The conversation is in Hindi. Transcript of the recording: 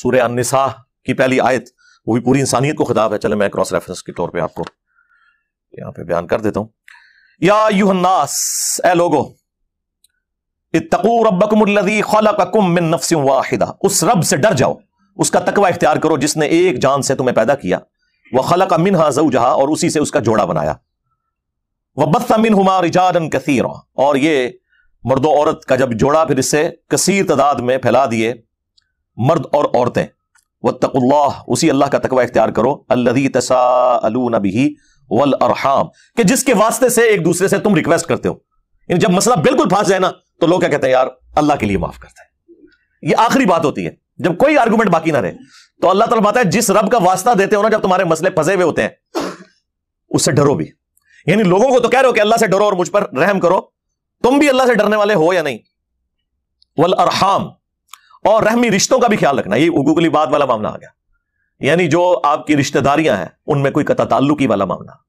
सूर्य अनसा की पहली आयत वो भी पूरी इंसानियत को खिताब है चले मैं क्रॉस रेफरेंस के तौर पे आपको यहां पे बयान कर देता हूं या यूहन्नास ए लोगो वाहिदा उस रब से डर जाओ उसका तकवा इख्तियार करो जिसने एक जान से तुम्हें पैदा किया वह खल खलक मिनहा जऊजहा और उसी से उसका जोड़ा बनाया वह बत्सा मिन हुमा रिजादन कसीर और ये मर्दो औरत का जब जोड़ा फिर इससे कसीर तादाद में फैला दिए मर्द और औरतें वत्तकुल्लाह उसी अल्लाह का तकवा इख्तियार करो अल्लदी तसाअलून वल अरहाम कि जिसके वास्ते से एक दूसरे से तुम रिक्वेस्ट करते हो जब मसला बिल्कुल फंस जाए ना तो लोग क्या कहते हैं यार अल्लाह के लिए माफ करते हैं ये आखिरी बात होती है जब कोई आर्गूमेंट बाकी ना रहे तो अल्लाह तला बताया जिस रब का वास्ता देते हो ना जब तुम्हारे मसले फंसे हुए होते हैं उससे डरो भी यानी लोगों को तो कह रहे हो कि अल्लाह से डरो और मुझ पर रहम करो तुम भी अल्लाह से डरने वाले हो या नहीं वल अरहाम और रहमी रिश्तों का भी ख्याल रखना ये उगुगली बात वाला मामला आ गया यानी जो आपकी रिश्तेदारियां हैं उनमें कोई कता ताल्लुकी वाला मामला